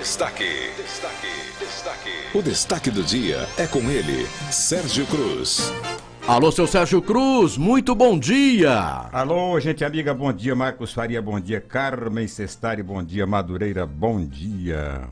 Destaque. Destaque. Destaque. O destaque do dia é com ele, Sérgio Cruz. Alô, seu Sérgio Cruz, muito bom dia. Alô, gente amiga, bom dia. Marcos Faria, bom dia. Carmen Sestari, bom dia. Madureira, bom dia.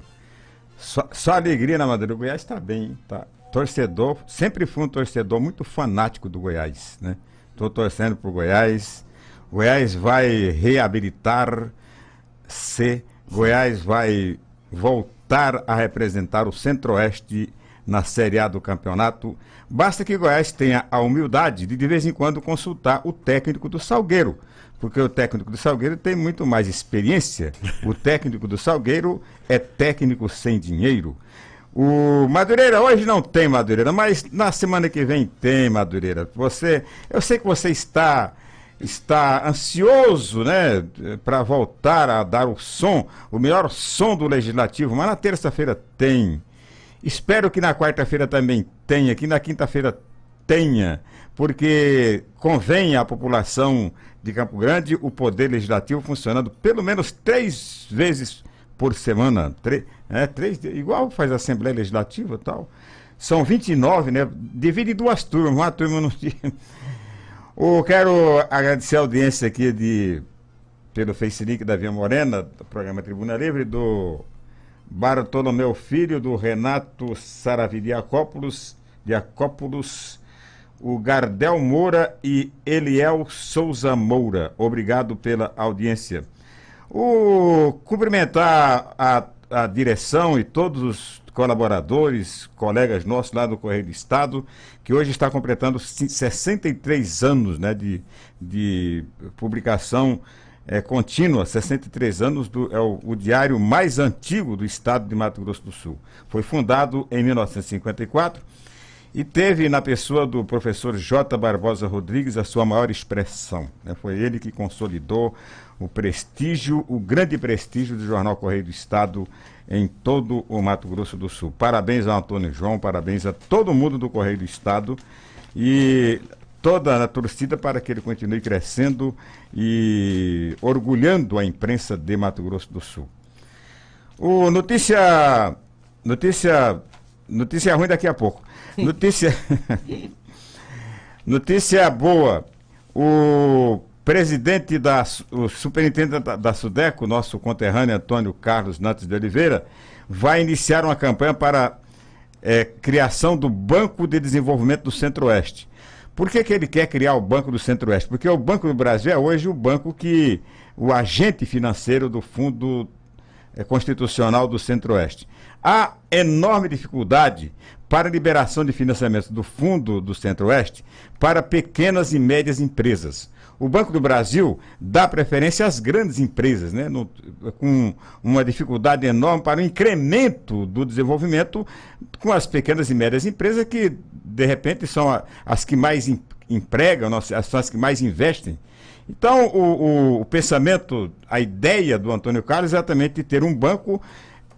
Só, só alegria na Madureira. O Goiás está bem, hein? tá? Torcedor, sempre fui um torcedor muito fanático do Goiás, né? Tô torcendo pro Goiás. Goiás vai reabilitar-se. Goiás vai voltar a representar o Centro-Oeste na Série A do campeonato, basta que Goiás tenha a humildade de de vez em quando consultar o técnico do Salgueiro, porque o técnico do Salgueiro tem muito mais experiência. O técnico do Salgueiro é técnico sem dinheiro. O Madureira, hoje não tem Madureira, mas na semana que vem tem Madureira. Você, eu sei que você está está ansioso, né, para voltar a dar o som, o melhor som do legislativo, mas na terça-feira tem. Espero que na quarta-feira também tenha, que na quinta-feira tenha, porque convém à população de Campo Grande o poder legislativo funcionando pelo menos três vezes por semana, né, três, três, igual faz a Assembleia Legislativa e tal. São 29, né? Divide em duas turmas, uma turma no dia. Eu quero agradecer a audiência aqui de, pelo Facebook da Via Morena, do programa Tribuna Livre, do Bartolomeu Filho, do Renato Saravidiacópolis, Diacópolis, o Gardel Moura e Eliel Souza Moura. Obrigado pela audiência. O cumprimentar a, a direção e todos os colaboradores, colegas nossos lá do Correio do Estado, que hoje está completando 63 anos né, de, de publicação é, contínua, 63 anos, do, é o, o, diário mais antigo do estado de Mato Grosso do Sul. Foi fundado em 1954 e teve na pessoa do professor J. Barbosa Rodrigues a sua maior expressão. Né? Foi ele que consolidou o prestígio, o grande prestígio do jornal Correio do Estado em todo o Mato Grosso do Sul. Parabéns ao Antônio João, parabéns a todo mundo do Correio do Estado e toda a torcida para que ele continue crescendo e orgulhando a imprensa de Mato Grosso do Sul. O notícia notícia notícia ruim daqui a pouco. Notícia notícia boa. O presidente da o superintendente da, da Sudeco, nosso conterrâneo Antônio Carlos Nantes de Oliveira, vai iniciar uma campanha para é, criação do Banco de Desenvolvimento do Centro-Oeste. Por que, que ele quer criar o Banco do Centro-Oeste? Porque o Banco do Brasil é hoje o banco que o agente financeiro do Fundo é, Constitucional do Centro-Oeste. Há enorme dificuldade para a liberação de financiamento do Fundo do Centro-Oeste para pequenas e médias empresas o Banco do Brasil dá preferência às grandes empresas, né? No, com uma dificuldade enorme para o incremento do desenvolvimento com as pequenas e médias empresas que, de repente, são a, as que mais em, empregam, as, as que mais investem. Então, o, o, o pensamento, a ideia do Antônio Carlos é exatamente de ter um banco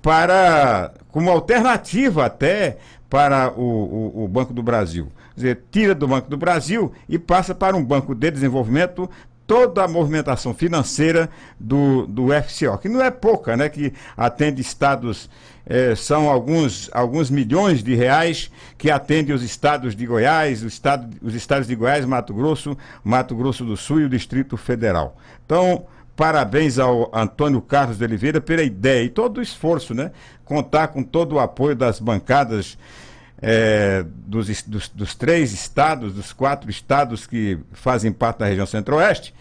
para como alternativa até para o, o, o, Banco do Brasil dizer, tira do Banco do Brasil e passa para um banco de desenvolvimento toda a movimentação financeira do, do FCO, que não é pouca, né? Que atende estados, eh, são alguns, alguns milhões de reais que atende os estados de Goiás, estado, os estados de Goiás, Mato Grosso, Mato Grosso do Sul e o Distrito Federal. Então, parabéns ao Antônio Carlos de Oliveira pela ideia e todo o esforço, né? Contar com todo o apoio das bancadas é, dos, dos, dos, três estados, dos quatro estados que fazem parte da região centro-oeste,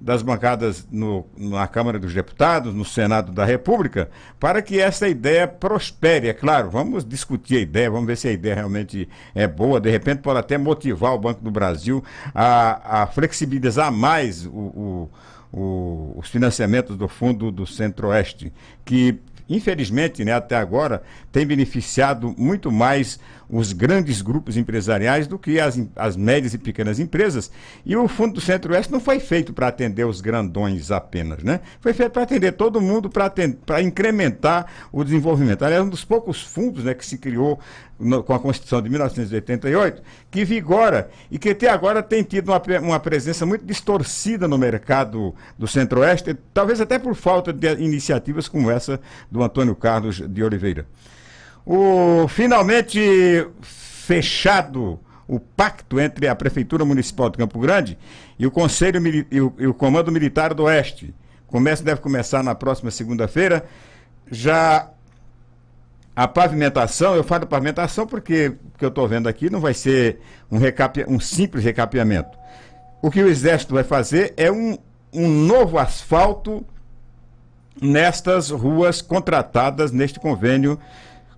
das bancadas no, na Câmara dos Deputados, no Senado da República, para que essa ideia prospere. É claro, vamos discutir a ideia, vamos ver se a ideia realmente é boa. De repente, pode até motivar o Banco do Brasil a, a flexibilizar mais o, o, o, os financiamentos do Fundo do Centro-Oeste, que infelizmente, né, até agora, tem beneficiado muito mais os grandes grupos empresariais do que as, as médias e pequenas empresas. E o Fundo do Centro-Oeste não foi feito para atender os grandões apenas, né? Foi feito para atender todo mundo, para incrementar o desenvolvimento. Aliás, um dos poucos fundos né, que se criou no, com a Constituição de 1988, que vigora e que até agora tem tido uma, uma presença muito distorcida no mercado do Centro-Oeste, talvez até por falta de iniciativas como essa do Antônio Carlos de Oliveira. O finalmente fechado o pacto entre a Prefeitura Municipal de Campo Grande e o Conselho e o, e o Comando Militar do Oeste. começa deve começar na próxima segunda-feira. Já a pavimentação, eu falo pavimentação porque que eu estou vendo aqui não vai ser um, recapia, um simples recapeamento. O que o Exército vai fazer é um, um novo asfalto nestas ruas contratadas neste convênio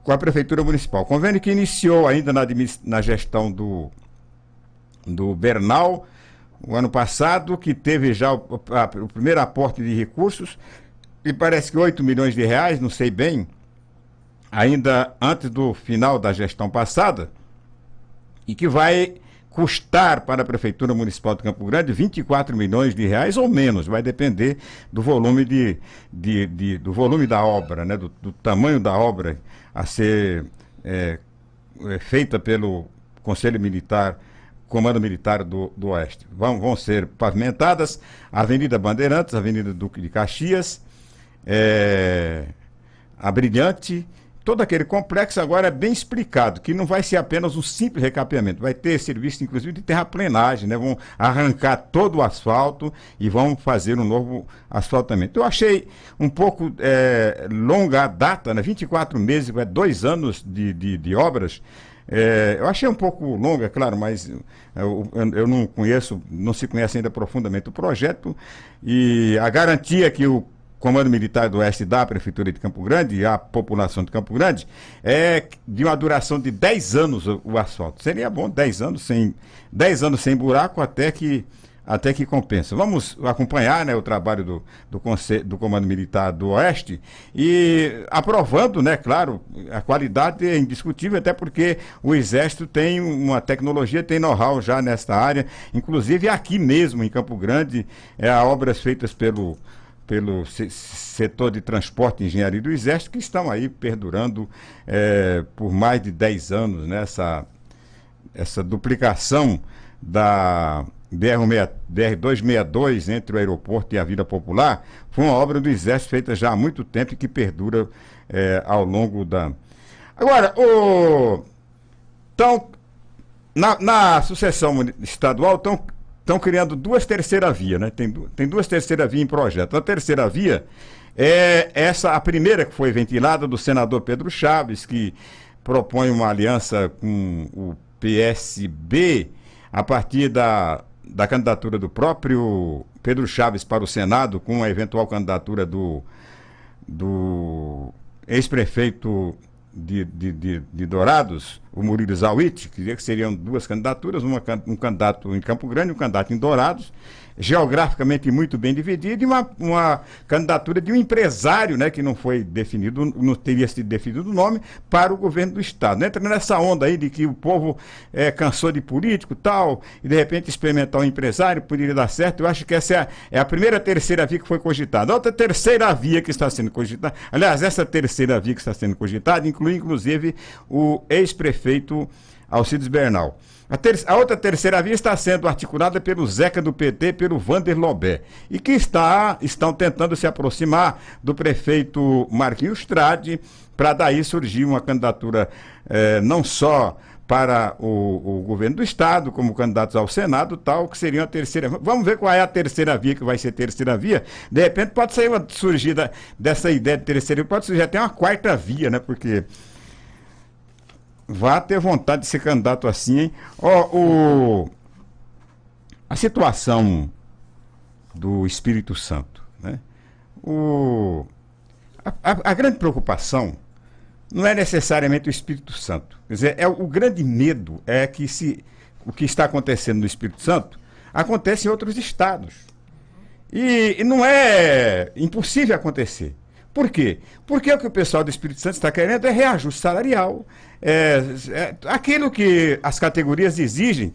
com a Prefeitura Municipal. Convênio que iniciou ainda na, na gestão do, do Bernal, o ano passado, que teve já o, a, o primeiro aporte de recursos, e parece que 8 milhões de reais, não sei bem, ainda antes do final da gestão passada, e que vai custar para a Prefeitura Municipal de Campo Grande 24 milhões de reais ou menos, vai depender do volume de, de, de do volume da obra, né? do, do tamanho da obra a ser é, é feita pelo Conselho Militar, Comando Militar do, do Oeste. Vão, vão ser pavimentadas a Avenida Bandeirantes, a Avenida Duque de Caxias, é, a Brilhante todo aquele complexo agora é bem explicado, que não vai ser apenas um simples recapeamento, vai ter serviço, inclusive, de terraplenagem, né? Vão arrancar todo o asfalto e vão fazer um novo asfaltamento. Eu achei um pouco é, longa a data, né? 24 meses, vai dois anos de, de, de obras. É, eu achei um pouco longa, claro, mas é, eu, eu, não conheço, não se conhece ainda profundamente o projeto e a garantia que o Comando Militar do Oeste da Prefeitura de Campo Grande e a população de Campo Grande, é de uma duração de 10 anos o, o asfalto. Seria bom 10 anos sem 10 anos sem buraco até que até que compensa. Vamos acompanhar né, o trabalho do, do, Conselho, do Comando Militar do Oeste e aprovando, né, claro, a qualidade é indiscutível, até porque o Exército tem uma tecnologia, tem know-how já nesta área, inclusive aqui mesmo, em Campo Grande, é, obras feitas pelo pelo setor de transporte e engenharia do Exército, que estão aí perdurando é, por mais de 10 anos né, essa, essa duplicação da BR-262 entre o aeroporto e a Vila Popular, foi uma obra do Exército feita já há muito tempo e que perdura é, ao longo da. Agora, o... então, na, na sucessão estadual estão estão criando duas terceira via, né? Tem, tem duas terceira via em projeto. A terceira via é essa, a primeira que foi ventilada do senador Pedro Chaves, que propõe uma aliança com o PSB a partir da, da candidatura do próprio Pedro Chaves para o Senado, com a eventual candidatura do, do ex-prefeito de, de, de, de Dourados, o Murilo Zawit, que seriam duas candidaturas, uma, um candidato em Campo Grande e um candidato em Dourados geograficamente muito bem dividida e uma, uma candidatura de um empresário, né, que não foi definido, não teria sido definido o nome, para o governo do Estado. Né? Entra nessa onda aí de que o povo é, cansou de político tal, e de repente experimentar um empresário poderia dar certo. Eu acho que essa é a, é a primeira terceira via que foi cogitada. Outra terceira via que está sendo cogitada, aliás, essa terceira via que está sendo cogitada inclui, inclusive, o ex-prefeito Alcides Bernal. A, ter... a, outra terceira via está sendo articulada pelo Zeca do PT, pelo Vander Lobé, e que está, estão tentando se aproximar do prefeito Marquinhos Trade, para daí surgir uma candidatura eh, não só para o, o, governo do Estado, como candidatos ao Senado, tal, que seria a terceira. Vamos ver qual é a terceira via que vai ser terceira via. De repente pode sair uma surgida dessa ideia de terceira, pode surgir até uma quarta via, né? Porque vá ter vontade de ser candidato assim, hein? Ó, oh, o... A situação do Espírito Santo, né? O... A, a, a, grande preocupação não é necessariamente o Espírito Santo. Quer dizer, é, o grande medo é que se o que está acontecendo no Espírito Santo acontece em outros estados. E, e não é impossível acontecer. Por quê? Porque é o que o pessoal do Espírito Santo está querendo é reajuste salarial, é, é aquilo que as categorias exigem,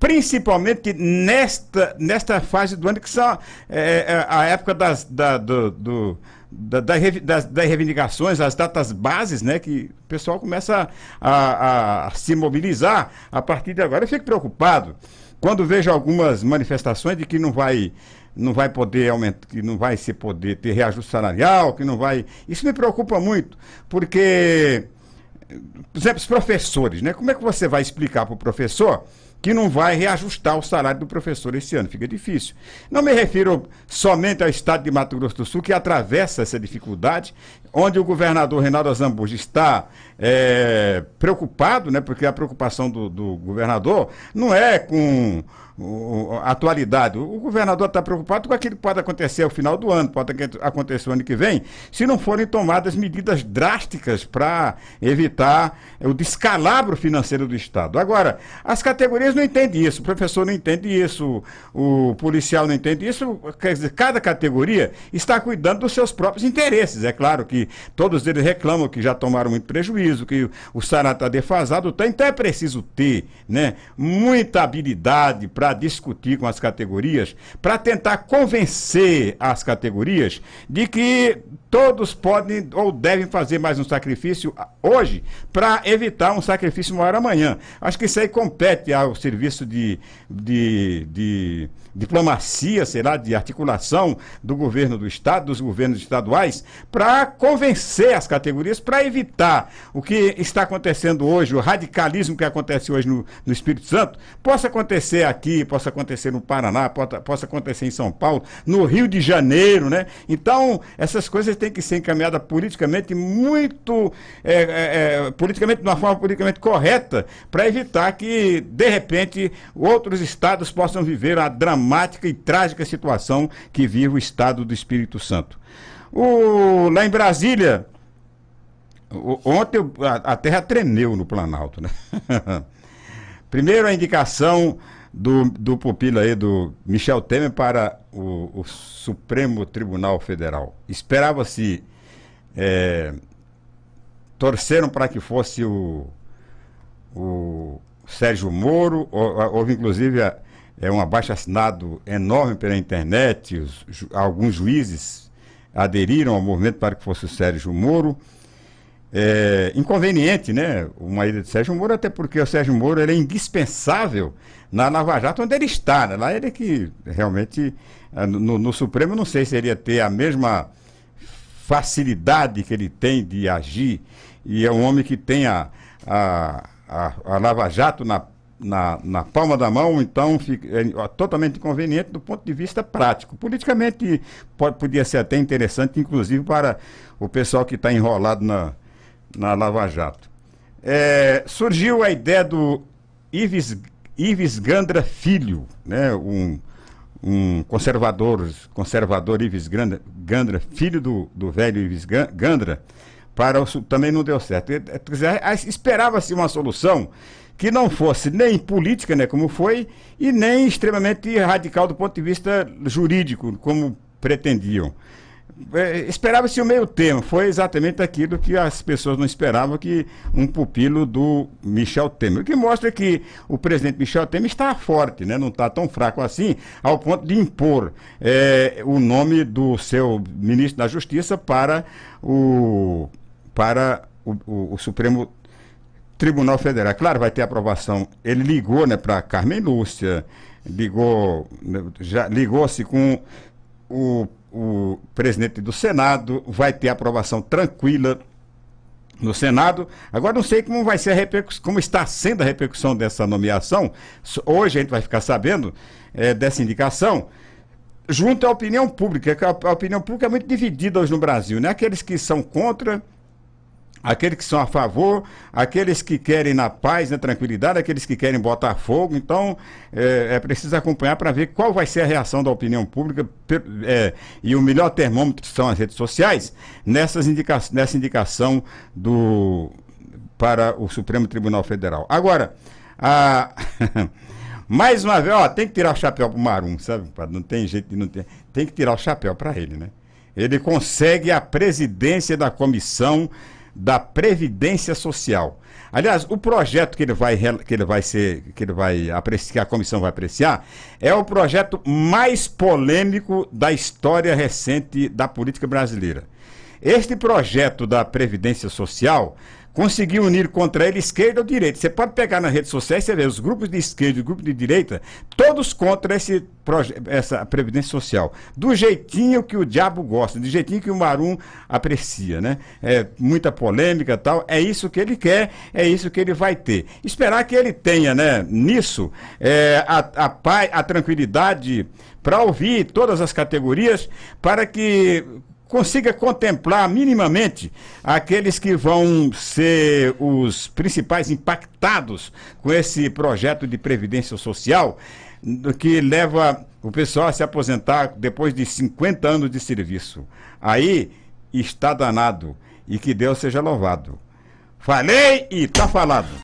principalmente nesta, nesta fase do ano, que são é, é, é, a época das, da, do, do da, da, das, das, reivindicações, as datas bases, né, que o pessoal começa a, a, a, se mobilizar a partir de agora. Eu fico preocupado quando vejo algumas manifestações de que não vai não vai poder aumentar, que não vai se poder ter reajuste salarial, que não vai. Isso me preocupa muito, porque, por exemplo, os professores, né? Como é que você vai explicar para o professor que não vai reajustar o salário do professor esse ano. Fica difícil. Não me refiro somente ao estado de Mato Grosso do Sul, que atravessa essa dificuldade, onde o governador Reinaldo Azambuja está é, preocupado, né, porque a preocupação do, do governador não é com a atualidade. O governador está preocupado com aquilo que pode acontecer ao final do ano, pode acontecer o ano que vem, se não forem tomadas medidas drásticas para evitar o descalabro financeiro do Estado. Agora, as categorias eles não entendem isso, o professor não entende isso, o policial não entende isso. Quer dizer, cada categoria está cuidando dos seus próprios interesses. É claro que todos eles reclamam que já tomaram muito prejuízo, que o salário está defasado. Tá, então é preciso ter né, muita habilidade para discutir com as categorias, para tentar convencer as categorias de que todos podem ou devem fazer mais um sacrifício ah, hoje para evitar um sacrifício maior amanhã. Acho que isso aí compete ao serviço de, de, de diplomacia, será de articulação do governo do Estado, dos governos estaduais, para convencer as categorias, para evitar o que está acontecendo hoje, o radicalismo que acontece hoje no, no Espírito Santo, possa acontecer aqui, possa acontecer no Paraná, possa, possa acontecer em São Paulo, no Rio de Janeiro, né? Então, essas coisas têm que ser encaminhadas politicamente muito, é, é, é politicamente, de uma forma politicamente correta, para evitar que, de repente, outros estados possam viver a dramática dramática e trágica situação que vive o estado do Espírito Santo. O, lá em Brasília, o, ontem a, a terra tremeu no Planalto, né? Primeiro a indicação do, do pupila aí, do Michel Temer para o, o Supremo Tribunal Federal. Esperava-se. É, torceram para que fosse o, o Sérgio Moro, houve inclusive a, é um abaixo-assinado enorme pela internet, os, alguns juízes aderiram ao movimento para que fosse o Sérgio Moro. É, inconveniente, né? Uma ida de Sérgio Moro, até porque o Sérgio Moro ele é indispensável na Lava Jato, onde ele está. Né? Lá ele é que realmente, ah, no, no Supremo, não sei se ele ia ter a mesma facilidade que ele tem de agir. E é um homem que tem a, a, a, a Lava Jato na na, na palma da mão, então fica, é totalmente inconveniente do ponto de vista prático. Politicamente pode, podia ser até interessante, inclusive para o pessoal que está enrolado na, na Lava Jato. É, surgiu a ideia do Ives, Ives Gandra Filho, né? um, um conservador, conservador Ives Gandra, Gandra filho do, do velho Ives Gandra, para o, também não deu certo. É, esperava-se uma solução que não fosse nem política, né, como foi, e nem extremamente radical do ponto de vista jurídico, como pretendiam. É, Esperava-se o meio termo, foi exatamente aquilo que as pessoas não esperavam, que um pupilo do Michel Temer, o que mostra que o presidente Michel Temer está forte, né? não está tão fraco assim, ao ponto de impor é, o nome do seu ministro da Justiça para o, para o, o, o Supremo Tribunal Federal. Claro, vai ter aprovação. Ele ligou né, para Carmen Lúcia, ligou, né, já ligou-se com o, o presidente do Senado, vai ter aprovação tranquila no Senado. Agora não sei como vai ser a repercussão, como está sendo a repercussão dessa nomeação. Hoje a gente vai ficar sabendo é, dessa indicação. Junto à opinião pública, que a opinião pública é muito dividida hoje no Brasil, né? Aqueles que são contra aqueles que são a favor, aqueles que querem na paz, na tranquilidade, aqueles que querem botar fogo. Então, é, é preciso acompanhar para ver qual vai ser a reação da opinião pública é, e o melhor termômetro são as redes sociais nessas indica nessa indicação do para o Supremo Tribunal Federal. Agora, a... mais uma vez, ó, tem que tirar o chapéu para o Marum, sabe? Não tem jeito de não ter. Tem que tirar o chapéu para ele, né? Ele consegue a presidência da comissão da Previdência Social. Aliás, o projeto que ele vai que ele vai ser que ele vai apreciar, que a comissão vai apreciar, é o projeto mais polêmico da história recente da política brasileira. Este projeto da Previdência Social conseguir unir contra ele esquerda ou direita. Você pode pegar nas redes sociais, você vê os grupos de esquerda e grupos de direita, todos contra esse essa previdência social. Do jeitinho que o diabo gosta, do jeitinho que o Marum aprecia, né? É muita polêmica tal, é isso que ele quer, é isso que ele vai ter. Esperar que ele tenha, né, nisso, é, a, a paz, a tranquilidade para ouvir todas as categorias, para que consiga contemplar minimamente aqueles que vão ser os principais impactados com esse projeto de previdência social que leva o pessoal a se aposentar depois de 50 anos de serviço. Aí está danado e que Deus seja louvado. Falei e está falado.